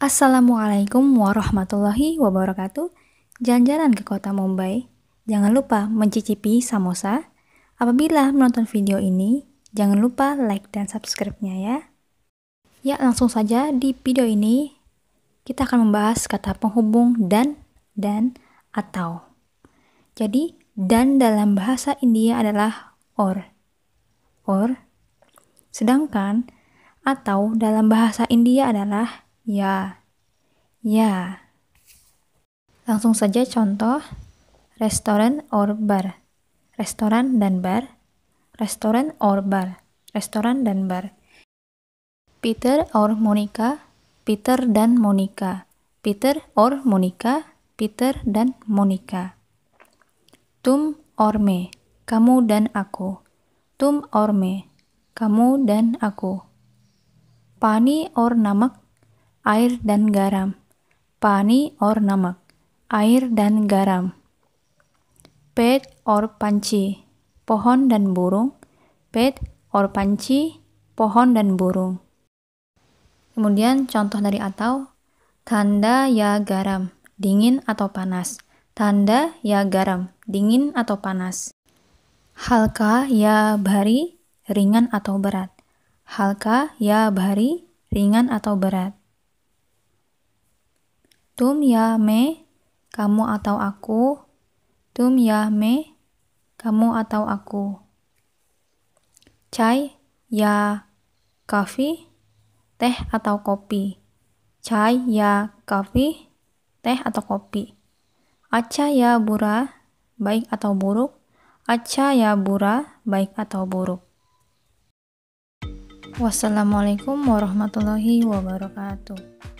Assalamualaikum warahmatullahi wabarakatuh. Jalan-jalan ke kota Mumbai, jangan lupa mencicipi samosa. Apabila menonton video ini, jangan lupa like dan subscribe-nya ya. Ya, langsung saja di video ini kita akan membahas kata penghubung dan dan atau. Jadi, dan dalam bahasa India adalah or. Or. Sedangkan atau dalam bahasa India adalah ya, ya. Langsung saja contoh restoran or bar. Restoran dan bar. Restoran or bar. Restoran dan bar. Peter or Monica. Peter dan Monica. Peter or Monica. Peter dan Monica. Tum or me. Kamu dan aku. Tum or me. Kamu dan aku. Pani or namak air dan garam, pani or namak, air dan garam, pet or panci, pohon dan burung, pet or panci, pohon dan burung. Kemudian contoh dari atau, tanda ya garam, dingin atau panas, tanda ya garam, dingin atau panas. Halka ya bari, ringan atau berat. Halka ya bari, ringan atau berat. Tum ya me, kamu atau aku. Tum ya me, kamu atau aku. Chai ya kafi, teh atau kopi. Chai ya kafi, teh atau kopi. Acha ya bura, baik atau buruk. Acha ya bura, baik atau buruk. Wassalamualaikum warahmatullahi wabarakatuh.